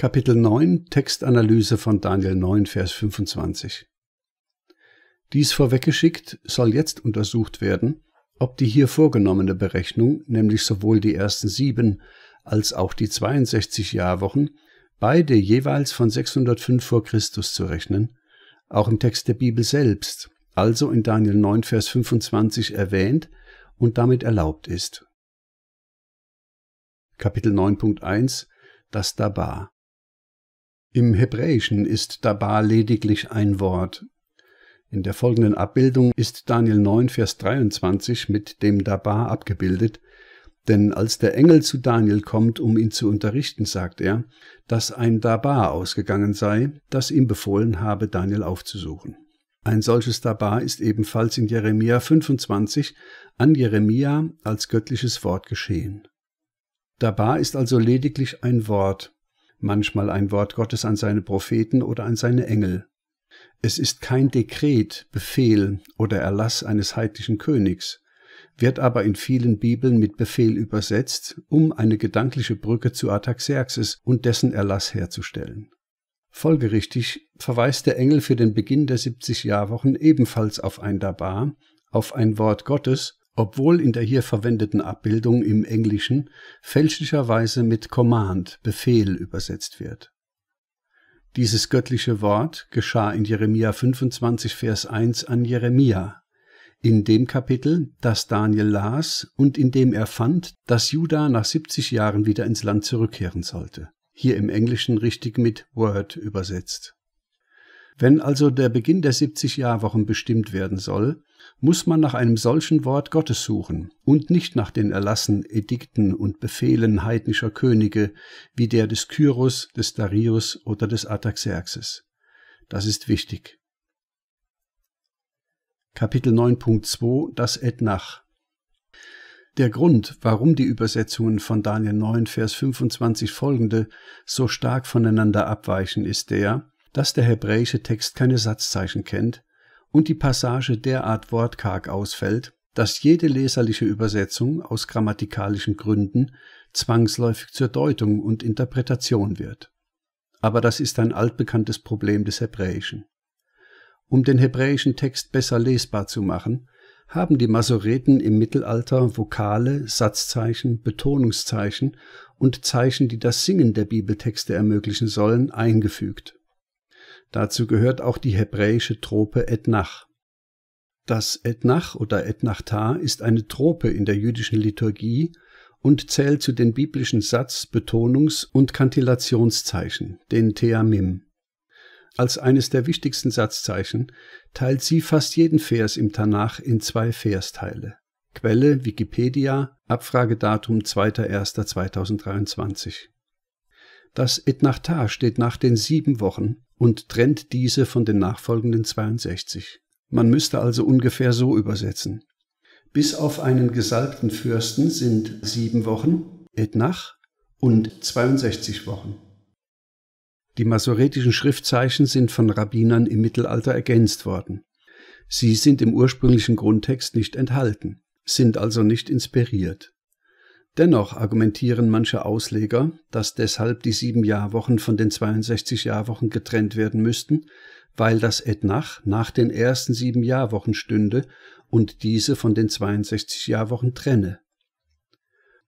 Kapitel 9, Textanalyse von Daniel 9, Vers 25. Dies vorweggeschickt soll jetzt untersucht werden, ob die hier vorgenommene Berechnung, nämlich sowohl die ersten sieben als auch die 62 Jahrwochen, beide jeweils von 605 vor Christus zu rechnen, auch im Text der Bibel selbst, also in Daniel 9, Vers 25 erwähnt und damit erlaubt ist. Kapitel 9.1 Das Dabar im Hebräischen ist Dabar lediglich ein Wort. In der folgenden Abbildung ist Daniel 9, Vers 23 mit dem Dabar abgebildet, denn als der Engel zu Daniel kommt, um ihn zu unterrichten, sagt er, dass ein Dabar ausgegangen sei, das ihm befohlen habe, Daniel aufzusuchen. Ein solches Dabar ist ebenfalls in Jeremia 25 an Jeremia als göttliches Wort geschehen. Dabar ist also lediglich ein Wort, manchmal ein Wort Gottes an seine Propheten oder an seine Engel. Es ist kein Dekret, Befehl oder Erlass eines heidnischen Königs, wird aber in vielen Bibeln mit Befehl übersetzt, um eine gedankliche Brücke zu Artaxerxes und dessen Erlass herzustellen. Folgerichtig verweist der Engel für den Beginn der 70 Jahrwochen ebenfalls auf ein Dabar, auf ein Wort Gottes obwohl in der hier verwendeten Abbildung im Englischen fälschlicherweise mit Command, Befehl übersetzt wird. Dieses göttliche Wort geschah in Jeremia 25, Vers 1 an Jeremia, in dem Kapitel, das Daniel las und in dem er fand, dass Juda nach 70 Jahren wieder ins Land zurückkehren sollte, hier im Englischen richtig mit Word übersetzt. Wenn also der Beginn der 70 Jahrwochen bestimmt werden soll, muss man nach einem solchen Wort Gottes suchen und nicht nach den Erlassen, Edikten und Befehlen heidnischer Könige wie der des Kyros, des Darius oder des Ataxerxes. Das ist wichtig. Kapitel 9.2 Das Etnach der Grund, warum die Übersetzungen von Daniel 9, Vers 25 folgende so stark voneinander abweichen, ist der, dass der hebräische Text keine Satzzeichen kennt, und die Passage derart wortkarg ausfällt, dass jede leserliche Übersetzung aus grammatikalischen Gründen zwangsläufig zur Deutung und Interpretation wird. Aber das ist ein altbekanntes Problem des Hebräischen. Um den hebräischen Text besser lesbar zu machen, haben die Masoreten im Mittelalter Vokale, Satzzeichen, Betonungszeichen und Zeichen, die das Singen der Bibeltexte ermöglichen sollen, eingefügt. Dazu gehört auch die hebräische Trope Etnach. Das Etnach oder Etnachta ist eine Trope in der jüdischen Liturgie und zählt zu den biblischen Satz-, Betonungs- und Kantillationszeichen, den Theamim. Als eines der wichtigsten Satzzeichen teilt sie fast jeden Vers im Tanach in zwei Versteile. Quelle Wikipedia, Abfragedatum 2.1.2023. Das Etnachta steht nach den sieben Wochen und trennt diese von den nachfolgenden 62. Man müsste also ungefähr so übersetzen. Bis auf einen gesalbten Fürsten sind sieben Wochen, Etnach, und 62 Wochen. Die masoretischen Schriftzeichen sind von Rabbinern im Mittelalter ergänzt worden. Sie sind im ursprünglichen Grundtext nicht enthalten, sind also nicht inspiriert. Dennoch argumentieren manche Ausleger, dass deshalb die sieben Jahrwochen von den 62 Jahrwochen getrennt werden müssten, weil das Etnach nach den ersten sieben Jahrwochen stünde und diese von den 62 Jahrwochen trenne.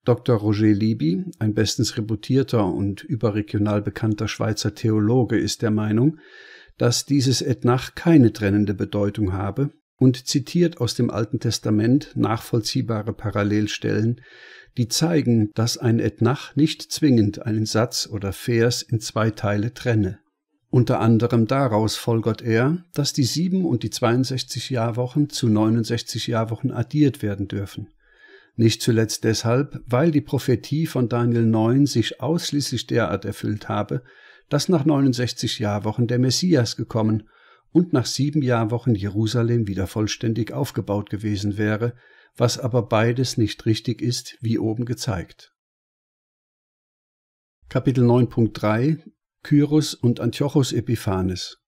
Dr. Roger Liby, ein bestens reputierter und überregional bekannter Schweizer Theologe, ist der Meinung, dass dieses Etnach keine trennende Bedeutung habe und zitiert aus dem Alten Testament nachvollziehbare Parallelstellen, die zeigen, dass ein Etnach nicht zwingend einen Satz oder Vers in zwei Teile trenne. Unter anderem daraus folgert er, dass die sieben und die 62 Jahrwochen zu 69 Jahrwochen addiert werden dürfen. Nicht zuletzt deshalb, weil die Prophetie von Daniel 9 sich ausschließlich derart erfüllt habe, dass nach 69 Jahrwochen der Messias gekommen und nach sieben Jahrwochen Jerusalem wieder vollständig aufgebaut gewesen wäre, was aber beides nicht richtig ist, wie oben gezeigt. Kapitel 9.3 Kyros und Antiochos Epiphanes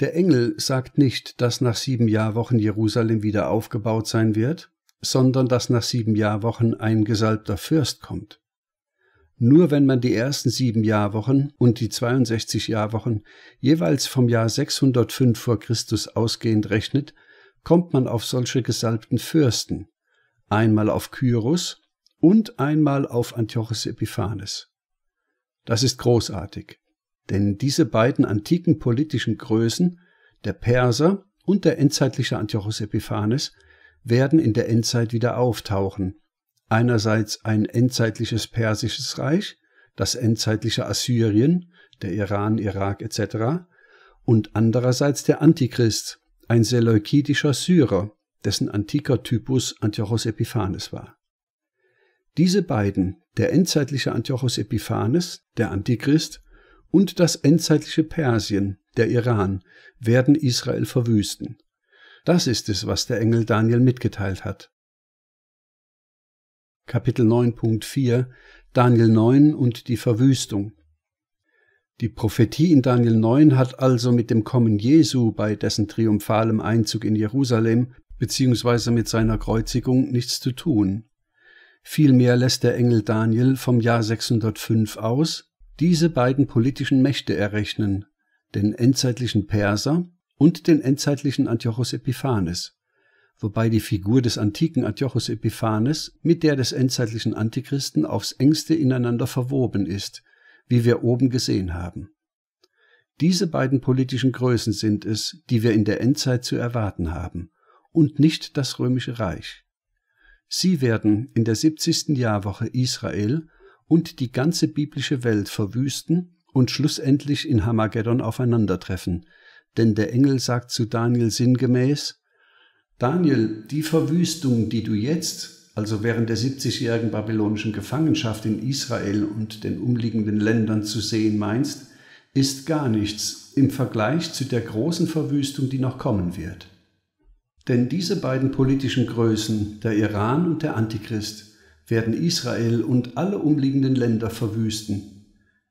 Der Engel sagt nicht, dass nach sieben Jahrwochen Jerusalem wieder aufgebaut sein wird, sondern dass nach sieben Jahrwochen ein gesalbter Fürst kommt. Nur wenn man die ersten sieben Jahrwochen und die 62 Jahrwochen jeweils vom Jahr 605 vor Christus ausgehend rechnet, kommt man auf solche gesalbten Fürsten, einmal auf Kyros und einmal auf Antiochus Epiphanes. Das ist großartig, denn diese beiden antiken politischen Größen, der Perser und der endzeitliche Antiochus Epiphanes, werden in der Endzeit wieder auftauchen. Einerseits ein endzeitliches persisches Reich, das endzeitliche Assyrien, der Iran, Irak etc., und andererseits der Antichrist, ein seleukidischer Syrer, dessen antiker Typus Antiochos Epiphanes war. Diese beiden, der endzeitliche Antiochos Epiphanes, der Antichrist, und das endzeitliche Persien, der Iran, werden Israel verwüsten. Das ist es, was der Engel Daniel mitgeteilt hat. Kapitel 9.4 Daniel 9 und die Verwüstung die Prophetie in Daniel 9 hat also mit dem Kommen Jesu bei dessen triumphalem Einzug in Jerusalem bzw. mit seiner Kreuzigung nichts zu tun. Vielmehr lässt der Engel Daniel vom Jahr 605 aus diese beiden politischen Mächte errechnen, den endzeitlichen Perser und den endzeitlichen Antiochos Epiphanes, wobei die Figur des antiken Antiochos Epiphanes mit der des endzeitlichen Antichristen aufs engste ineinander verwoben ist wie wir oben gesehen haben. Diese beiden politischen Größen sind es, die wir in der Endzeit zu erwarten haben, und nicht das römische Reich. Sie werden in der 70. Jahrwoche Israel und die ganze biblische Welt verwüsten und schlussendlich in Hamageddon aufeinandertreffen, denn der Engel sagt zu Daniel sinngemäß Daniel, die Verwüstung, die du jetzt also während der 70-jährigen babylonischen Gefangenschaft in Israel und den umliegenden Ländern zu sehen meinst, ist gar nichts im Vergleich zu der großen Verwüstung, die noch kommen wird. Denn diese beiden politischen Größen, der Iran und der Antichrist, werden Israel und alle umliegenden Länder verwüsten.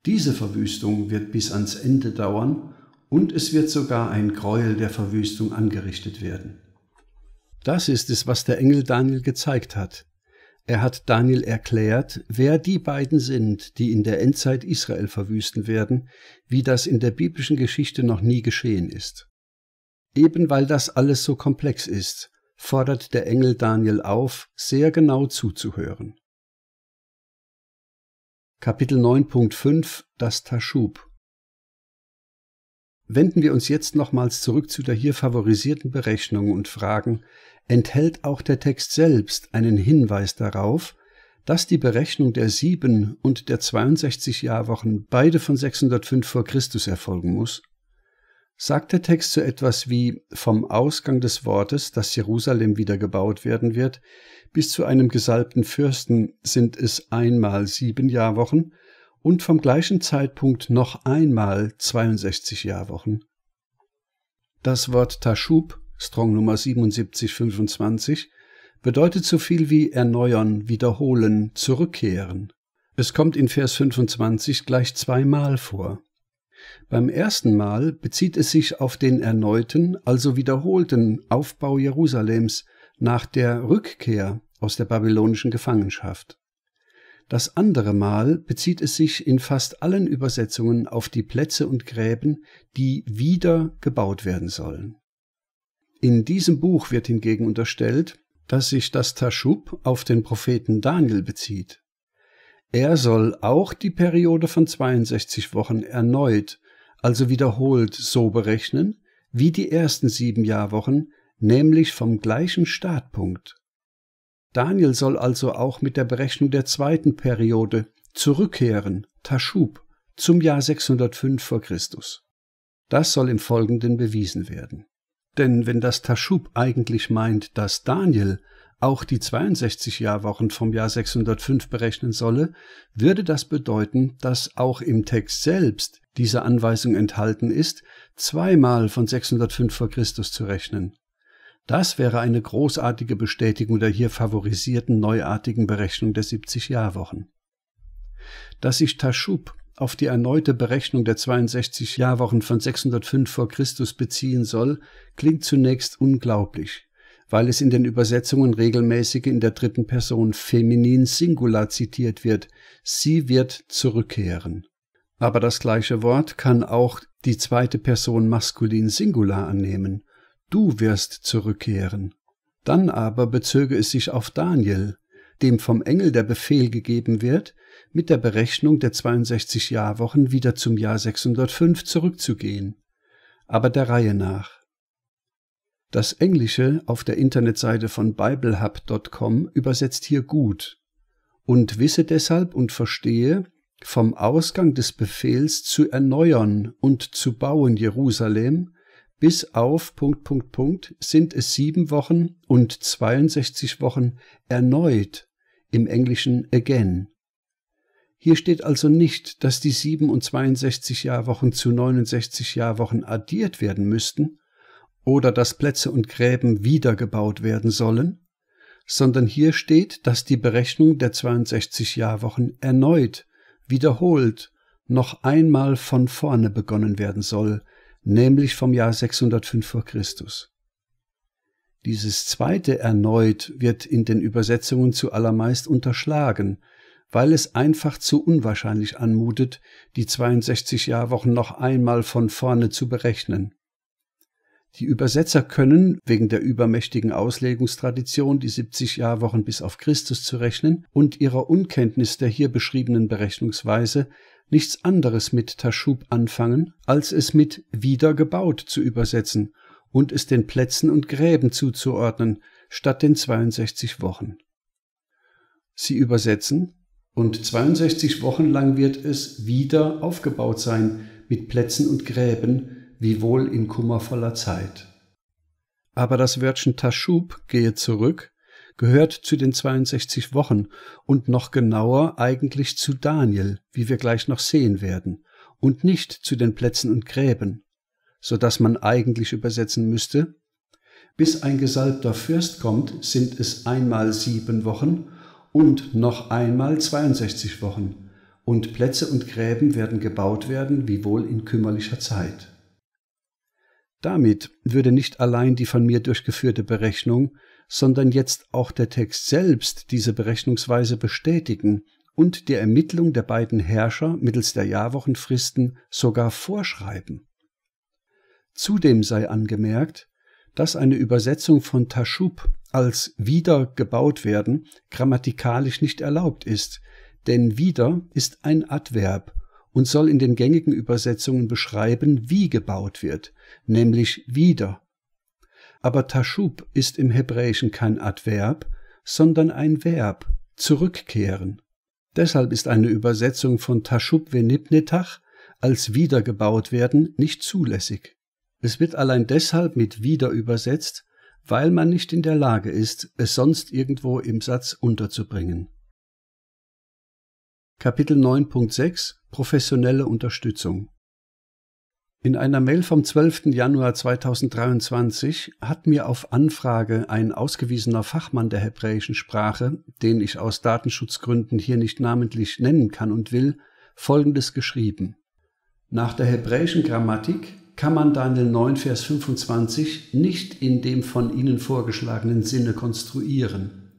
Diese Verwüstung wird bis ans Ende dauern und es wird sogar ein Gräuel der Verwüstung angerichtet werden. Das ist es, was der Engel Daniel gezeigt hat. Er hat Daniel erklärt, wer die beiden sind, die in der Endzeit Israel verwüsten werden, wie das in der biblischen Geschichte noch nie geschehen ist. Eben weil das alles so komplex ist, fordert der Engel Daniel auf, sehr genau zuzuhören. Kapitel 9.5 Das Taschub Wenden wir uns jetzt nochmals zurück zu der hier favorisierten Berechnung und fragen, enthält auch der Text selbst einen Hinweis darauf, dass die Berechnung der sieben und der 62 Jahrwochen beide von 605 vor Christus erfolgen muss? Sagt der Text so etwas wie vom Ausgang des Wortes, dass Jerusalem wieder gebaut werden wird, bis zu einem gesalbten Fürsten sind es einmal sieben Jahrwochen und vom gleichen Zeitpunkt noch einmal 62 Jahrwochen. Das Wort Taschub, Strong Nummer 7725, bedeutet so viel wie erneuern, wiederholen, zurückkehren. Es kommt in Vers 25 gleich zweimal vor. Beim ersten Mal bezieht es sich auf den erneuten, also wiederholten Aufbau Jerusalems nach der Rückkehr aus der babylonischen Gefangenschaft. Das andere Mal bezieht es sich in fast allen Übersetzungen auf die Plätze und Gräben, die wieder gebaut werden sollen. In diesem Buch wird hingegen unterstellt, dass sich das Taschub auf den Propheten Daniel bezieht. Er soll auch die Periode von 62 Wochen erneut, also wiederholt so berechnen, wie die ersten sieben Jahrwochen, nämlich vom gleichen Startpunkt. Daniel soll also auch mit der Berechnung der zweiten Periode zurückkehren, Taschub, zum Jahr 605 vor Christus. Das soll im Folgenden bewiesen werden. Denn wenn das Taschub eigentlich meint, dass Daniel auch die 62 Jahrwochen vom Jahr 605 berechnen solle, würde das bedeuten, dass auch im Text selbst diese Anweisung enthalten ist, zweimal von 605 vor Christus zu rechnen. Das wäre eine großartige Bestätigung der hier favorisierten neuartigen Berechnung der 70-Jahrwochen. Dass sich Taschub auf die erneute Berechnung der 62 Jahrwochen von 605 vor Christus beziehen soll, klingt zunächst unglaublich, weil es in den Übersetzungen regelmäßig in der dritten Person feminin Singular zitiert wird. Sie wird zurückkehren. Aber das gleiche Wort kann auch die zweite Person maskulin Singular annehmen du wirst zurückkehren. Dann aber bezöge es sich auf Daniel, dem vom Engel der Befehl gegeben wird, mit der Berechnung der 62 Jahrwochen wieder zum Jahr 605 zurückzugehen, aber der Reihe nach. Das Englische auf der Internetseite von BibleHub.com übersetzt hier gut und wisse deshalb und verstehe, vom Ausgang des Befehls zu erneuern und zu bauen Jerusalem bis auf Punkt, Punkt, Punkt sind es sieben Wochen und 62 Wochen erneut im Englischen again. Hier steht also nicht, dass die 7 und 62 Jahrwochen zu 69 Jahrwochen addiert werden müssten oder dass Plätze und Gräben wiedergebaut werden sollen, sondern hier steht, dass die Berechnung der 62 Jahrwochen erneut, wiederholt, noch einmal von vorne begonnen werden soll, nämlich vom Jahr 605 vor Christus. Dieses zweite erneut wird in den Übersetzungen zu allermeist unterschlagen, weil es einfach zu unwahrscheinlich anmutet, die 62 Jahrwochen noch einmal von vorne zu berechnen. Die Übersetzer können, wegen der übermächtigen Auslegungstradition, die 70 Jahrwochen bis auf Christus zu rechnen und ihrer Unkenntnis der hier beschriebenen Berechnungsweise, nichts anderes mit Taschub anfangen, als es mit wiedergebaut zu übersetzen und es den Plätzen und Gräben zuzuordnen, statt den 62 Wochen. Sie übersetzen, und 62 Wochen lang wird es wieder aufgebaut sein mit Plätzen und Gräben, wiewohl in kummervoller Zeit. Aber das Wörtchen Taschub gehe zurück gehört zu den 62 Wochen und noch genauer eigentlich zu Daniel, wie wir gleich noch sehen werden, und nicht zu den Plätzen und Gräben, so dass man eigentlich übersetzen müsste, bis ein gesalbter Fürst kommt, sind es einmal sieben Wochen und noch einmal 62 Wochen, und Plätze und Gräben werden gebaut werden, wiewohl in kümmerlicher Zeit. Damit würde nicht allein die von mir durchgeführte Berechnung sondern jetzt auch der Text selbst diese Berechnungsweise bestätigen und die Ermittlung der beiden Herrscher mittels der Jahrwochenfristen sogar vorschreiben. Zudem sei angemerkt, dass eine Übersetzung von Taschub als wieder gebaut werden grammatikalisch nicht erlaubt ist, denn wieder ist ein Adverb und soll in den gängigen Übersetzungen beschreiben, wie gebaut wird, nämlich wieder aber Tashub ist im Hebräischen kein Adverb, sondern ein Verb, zurückkehren. Deshalb ist eine Übersetzung von Taschub venibnetach als wiedergebaut werden nicht zulässig. Es wird allein deshalb mit wieder übersetzt, weil man nicht in der Lage ist, es sonst irgendwo im Satz unterzubringen. Kapitel 9.6 Professionelle Unterstützung in einer Mail vom 12. Januar 2023 hat mir auf Anfrage ein ausgewiesener Fachmann der hebräischen Sprache, den ich aus Datenschutzgründen hier nicht namentlich nennen kann und will, Folgendes geschrieben. Nach der hebräischen Grammatik kann man Daniel 9, Vers 25 nicht in dem von Ihnen vorgeschlagenen Sinne konstruieren.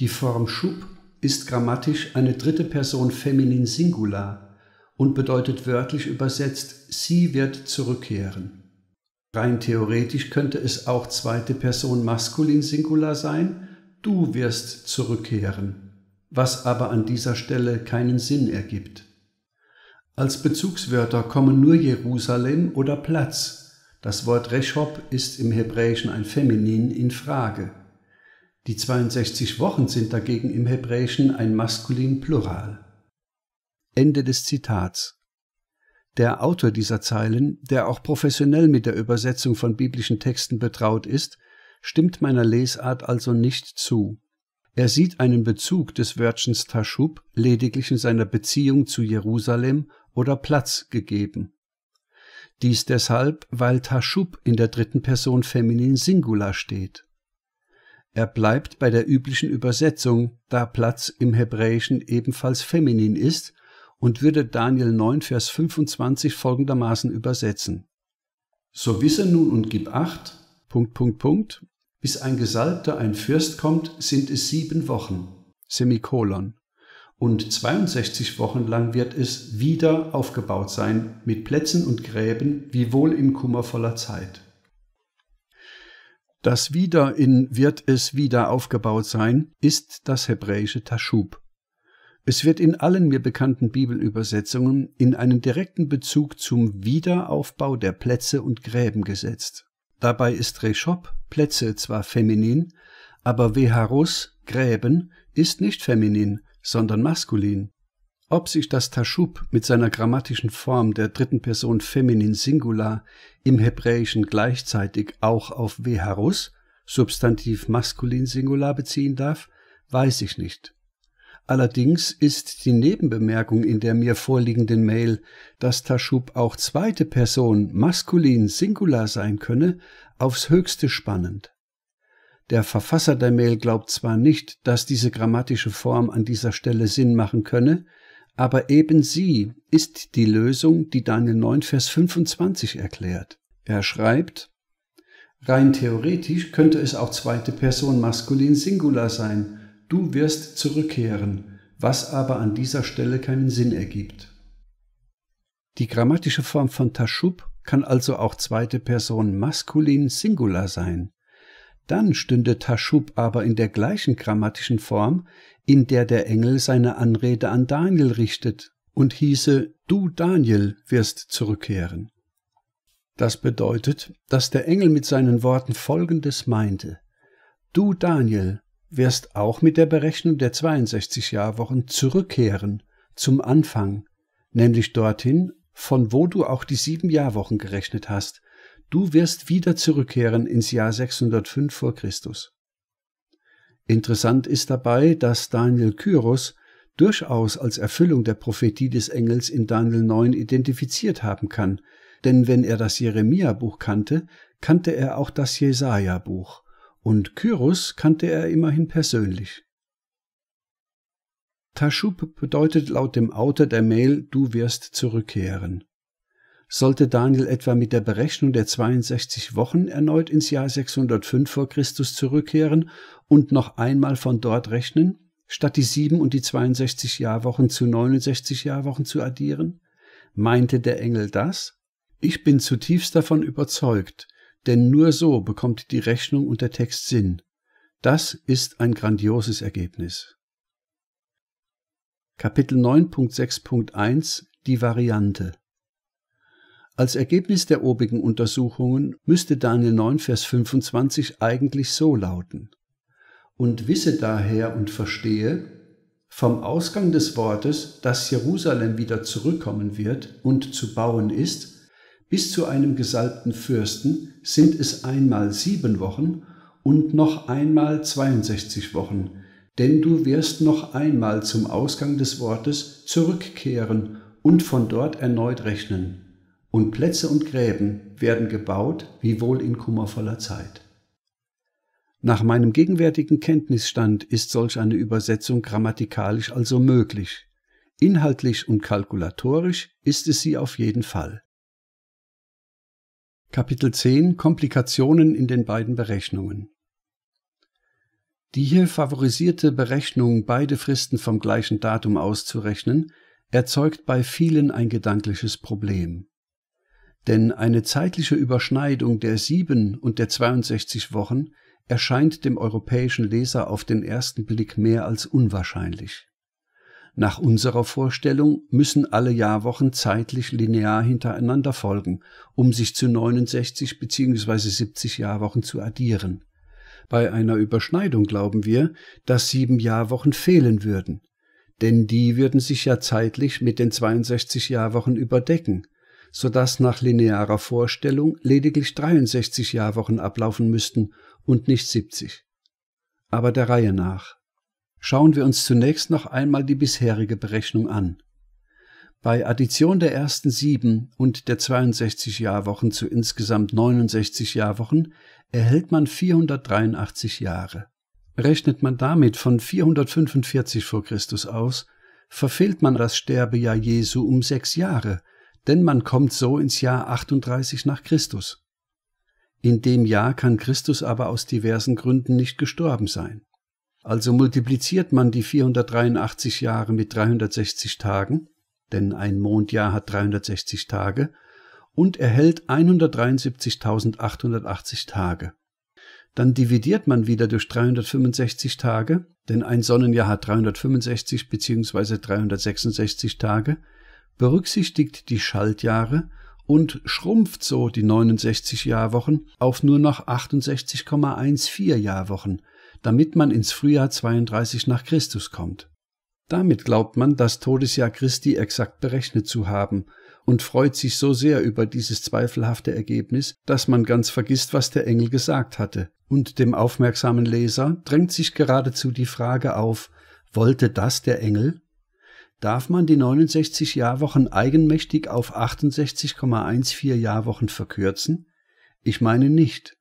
Die Form Schub ist grammatisch eine dritte Person Feminin Singular und bedeutet wörtlich übersetzt, sie wird zurückkehren. Rein theoretisch könnte es auch zweite Person Maskulin Singular sein, du wirst zurückkehren, was aber an dieser Stelle keinen Sinn ergibt. Als Bezugswörter kommen nur Jerusalem oder Platz. Das Wort Reschob ist im Hebräischen ein Feminin in Frage. Die 62 Wochen sind dagegen im Hebräischen ein Maskulin Plural. Ende des Zitats. Der Autor dieser Zeilen, der auch professionell mit der Übersetzung von biblischen Texten betraut ist, stimmt meiner Lesart also nicht zu. Er sieht einen Bezug des Wörtchens Taschub lediglich in seiner Beziehung zu Jerusalem oder Platz gegeben. Dies deshalb, weil Taschub in der dritten Person Feminin Singular steht. Er bleibt bei der üblichen Übersetzung, da Platz im Hebräischen ebenfalls feminin ist und würde Daniel 9, Vers 25 folgendermaßen übersetzen. So wisse nun und gib acht, Punkt, Punkt, Punkt, bis ein Gesalbter, ein Fürst kommt, sind es sieben Wochen, Semikolon. Und 62 Wochen lang wird es wieder aufgebaut sein, mit Plätzen und Gräben, wie wohl in kummervoller Zeit. Das wieder in wird es wieder aufgebaut sein, ist das hebräische Taschub. Es wird in allen mir bekannten Bibelübersetzungen in einen direkten Bezug zum Wiederaufbau der Plätze und Gräben gesetzt. Dabei ist Reshop Plätze zwar feminin, aber Weharus Gräben ist nicht feminin, sondern maskulin. Ob sich das Taschub mit seiner grammatischen Form der dritten Person Feminin Singular im Hebräischen gleichzeitig auch auf Weharus Substantiv Maskulin Singular beziehen darf, weiß ich nicht. Allerdings ist die Nebenbemerkung in der mir vorliegenden Mail, dass Taschub auch zweite Person maskulin Singular sein könne, aufs höchste spannend. Der Verfasser der Mail glaubt zwar nicht, dass diese grammatische Form an dieser Stelle Sinn machen könne, aber eben sie ist die Lösung, die Daniel 9 Vers 25 erklärt. Er schreibt, Rein theoretisch könnte es auch zweite Person maskulin Singular sein, du wirst zurückkehren, was aber an dieser Stelle keinen Sinn ergibt. Die grammatische Form von Taschub kann also auch zweite Person maskulin Singular sein. Dann stünde Taschub aber in der gleichen grammatischen Form, in der der Engel seine Anrede an Daniel richtet und hieße, du Daniel wirst zurückkehren. Das bedeutet, dass der Engel mit seinen Worten Folgendes meinte. Du Daniel, wirst auch mit der Berechnung der 62 Jahrwochen zurückkehren zum Anfang, nämlich dorthin, von wo du auch die sieben Jahrwochen gerechnet hast. Du wirst wieder zurückkehren ins Jahr 605 vor Christus. Interessant ist dabei, dass Daniel Kyros durchaus als Erfüllung der Prophetie des Engels in Daniel 9 identifiziert haben kann, denn wenn er das Jeremia-Buch kannte, kannte er auch das Jesaja-Buch und Kyros kannte er immerhin persönlich. Tashub bedeutet laut dem Autor der Mail, du wirst zurückkehren. Sollte Daniel etwa mit der Berechnung der 62 Wochen erneut ins Jahr 605 vor Christus zurückkehren und noch einmal von dort rechnen, statt die sieben und die 62 Jahrwochen zu 69 Jahrwochen zu addieren? Meinte der Engel das? Ich bin zutiefst davon überzeugt, denn nur so bekommt die Rechnung und der Text Sinn. Das ist ein grandioses Ergebnis. Kapitel 9.6.1 Die Variante als Ergebnis der obigen Untersuchungen müsste Daniel 9, Vers 25 eigentlich so lauten. Und wisse daher und verstehe, vom Ausgang des Wortes, dass Jerusalem wieder zurückkommen wird und zu bauen ist, bis zu einem gesalbten Fürsten sind es einmal sieben Wochen und noch einmal 62 Wochen, denn du wirst noch einmal zum Ausgang des Wortes zurückkehren und von dort erneut rechnen. Und Plätze und Gräben werden gebaut, wie wohl in kummervoller Zeit. Nach meinem gegenwärtigen Kenntnisstand ist solch eine Übersetzung grammatikalisch also möglich. Inhaltlich und kalkulatorisch ist es sie auf jeden Fall. Kapitel 10 Komplikationen in den beiden Berechnungen. Die hier favorisierte Berechnung, beide Fristen vom gleichen Datum auszurechnen, erzeugt bei vielen ein gedankliches Problem. Denn eine zeitliche Überschneidung der sieben und der 62 Wochen erscheint dem europäischen Leser auf den ersten Blick mehr als unwahrscheinlich. Nach unserer Vorstellung müssen alle Jahrwochen zeitlich linear hintereinander folgen, um sich zu 69 bzw. 70 Jahrwochen zu addieren. Bei einer Überschneidung glauben wir, dass sieben Jahrwochen fehlen würden, denn die würden sich ja zeitlich mit den 62 Jahrwochen überdecken, so dass nach linearer Vorstellung lediglich 63 Jahrwochen ablaufen müssten und nicht 70. Aber der Reihe nach schauen wir uns zunächst noch einmal die bisherige Berechnung an. Bei Addition der ersten sieben und der 62 Jahrwochen zu insgesamt 69 Jahrwochen erhält man 483 Jahre. Rechnet man damit von 445 vor Christus aus, verfehlt man das Sterbejahr Jesu um sechs Jahre, denn man kommt so ins Jahr 38 nach Christus. In dem Jahr kann Christus aber aus diversen Gründen nicht gestorben sein. Also multipliziert man die 483 Jahre mit 360 Tagen, denn ein Mondjahr hat 360 Tage, und erhält 173.880 Tage. Dann dividiert man wieder durch 365 Tage, denn ein Sonnenjahr hat 365 bzw. 366 Tage, berücksichtigt die Schaltjahre und schrumpft so die 69 Jahrwochen auf nur noch 68,14 Jahrwochen, damit man ins Frühjahr 32 nach Christus kommt. Damit glaubt man, das Todesjahr Christi exakt berechnet zu haben und freut sich so sehr über dieses zweifelhafte Ergebnis, dass man ganz vergisst, was der Engel gesagt hatte. Und dem aufmerksamen Leser drängt sich geradezu die Frage auf, wollte das der Engel? Darf man die 69 Jahrwochen eigenmächtig auf 68,14 Jahrwochen verkürzen? Ich meine nicht.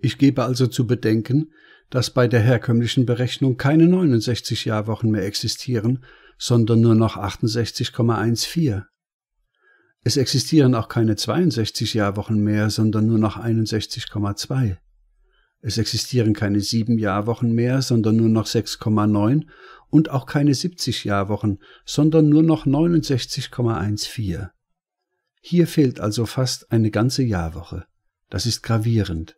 Ich gebe also zu bedenken, dass bei der herkömmlichen Berechnung keine 69 Jahrwochen mehr existieren, sondern nur noch 68,14. Es existieren auch keine 62 Jahrwochen mehr, sondern nur noch 61,2. Es existieren keine 7 Jahrwochen mehr, sondern nur noch 6,9 und auch keine 70 Jahrwochen, sondern nur noch 69,14. Hier fehlt also fast eine ganze Jahrwoche. Das ist gravierend.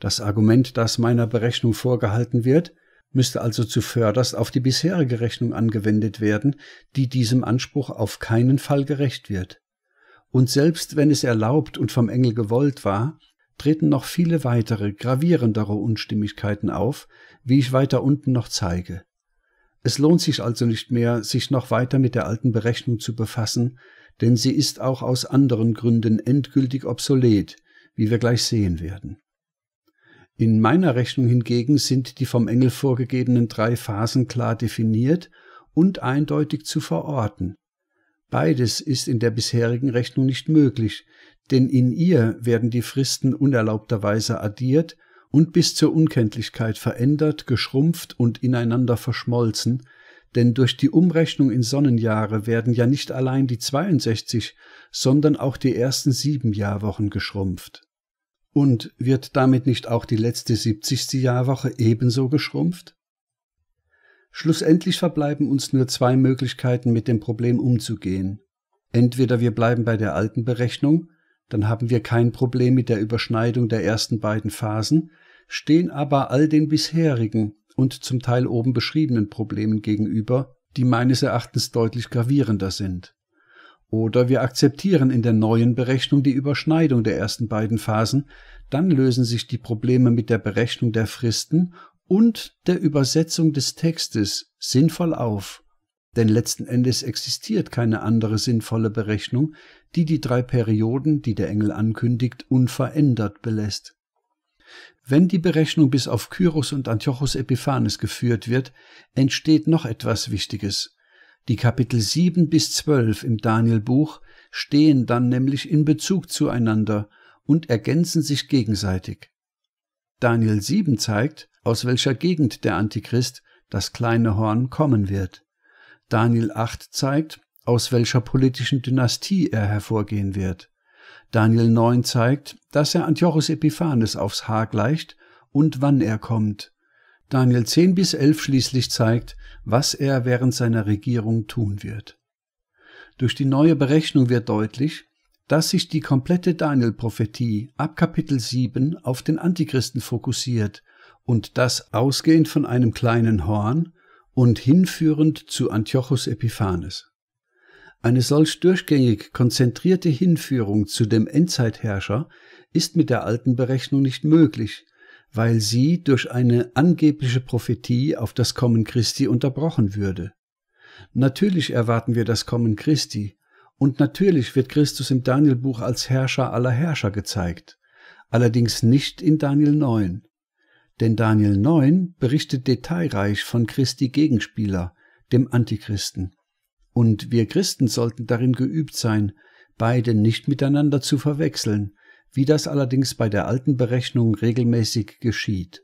Das Argument, das meiner Berechnung vorgehalten wird, müsste also zuvörderst auf die bisherige Rechnung angewendet werden, die diesem Anspruch auf keinen Fall gerecht wird. Und selbst wenn es erlaubt und vom Engel gewollt war, treten noch viele weitere, gravierendere Unstimmigkeiten auf, wie ich weiter unten noch zeige. Es lohnt sich also nicht mehr, sich noch weiter mit der alten Berechnung zu befassen, denn sie ist auch aus anderen Gründen endgültig obsolet, wie wir gleich sehen werden. In meiner Rechnung hingegen sind die vom Engel vorgegebenen drei Phasen klar definiert und eindeutig zu verorten. Beides ist in der bisherigen Rechnung nicht möglich, denn in ihr werden die Fristen unerlaubterweise addiert und bis zur Unkenntlichkeit verändert, geschrumpft und ineinander verschmolzen, denn durch die Umrechnung in Sonnenjahre werden ja nicht allein die 62, sondern auch die ersten sieben Jahrwochen geschrumpft. Und wird damit nicht auch die letzte 70. Jahrwoche ebenso geschrumpft? Schlussendlich verbleiben uns nur zwei Möglichkeiten, mit dem Problem umzugehen. Entweder wir bleiben bei der alten Berechnung, dann haben wir kein Problem mit der Überschneidung der ersten beiden Phasen, stehen aber all den bisherigen und zum Teil oben beschriebenen Problemen gegenüber, die meines Erachtens deutlich gravierender sind. Oder wir akzeptieren in der neuen Berechnung die Überschneidung der ersten beiden Phasen, dann lösen sich die Probleme mit der Berechnung der Fristen und der Übersetzung des Textes sinnvoll auf. Denn letzten Endes existiert keine andere sinnvolle Berechnung, die die drei Perioden, die der Engel ankündigt, unverändert belässt. Wenn die Berechnung bis auf Kyros und Antiochos Epiphanes geführt wird, entsteht noch etwas Wichtiges. Die Kapitel 7 bis 12 im Danielbuch stehen dann nämlich in Bezug zueinander und ergänzen sich gegenseitig. Daniel 7 zeigt, aus welcher Gegend der Antichrist, das kleine Horn, kommen wird. Daniel 8 zeigt, aus welcher politischen Dynastie er hervorgehen wird. Daniel 9 zeigt, dass er Antiochus Epiphanes aufs Haar gleicht und wann er kommt. Daniel 10 bis 11 schließlich zeigt, was er während seiner Regierung tun wird. Durch die neue Berechnung wird deutlich, dass sich die komplette Daniel-Prophetie ab Kapitel 7 auf den Antichristen fokussiert und das ausgehend von einem kleinen Horn und hinführend zu Antiochus Epiphanes. Eine solch durchgängig konzentrierte Hinführung zu dem Endzeitherrscher ist mit der alten Berechnung nicht möglich, weil sie durch eine angebliche Prophetie auf das Kommen Christi unterbrochen würde. Natürlich erwarten wir das Kommen Christi, und natürlich wird Christus im Danielbuch als Herrscher aller Herrscher gezeigt, allerdings nicht in Daniel 9. Denn Daniel 9 berichtet detailreich von Christi Gegenspieler, dem Antichristen. Und wir Christen sollten darin geübt sein, beide nicht miteinander zu verwechseln, wie das allerdings bei der alten Berechnung regelmäßig geschieht.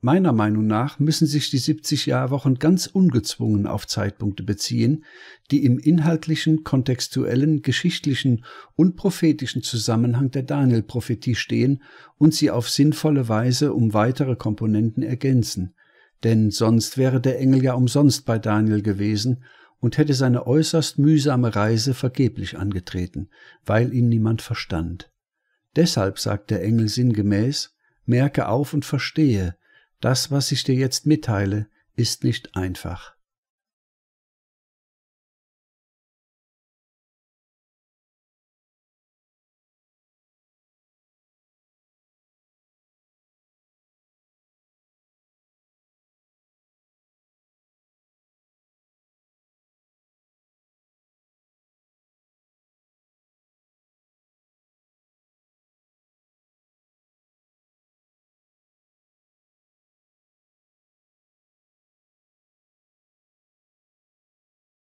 Meiner Meinung nach müssen sich die 70-Jahr-Wochen ganz ungezwungen auf Zeitpunkte beziehen, die im inhaltlichen, kontextuellen, geschichtlichen und prophetischen Zusammenhang der Daniel-Prophetie stehen und sie auf sinnvolle Weise um weitere Komponenten ergänzen. Denn sonst wäre der Engel ja umsonst bei Daniel gewesen und hätte seine äußerst mühsame Reise vergeblich angetreten, weil ihn niemand verstand. Deshalb sagt der Engel sinngemäß, merke auf und verstehe, das, was ich dir jetzt mitteile, ist nicht einfach.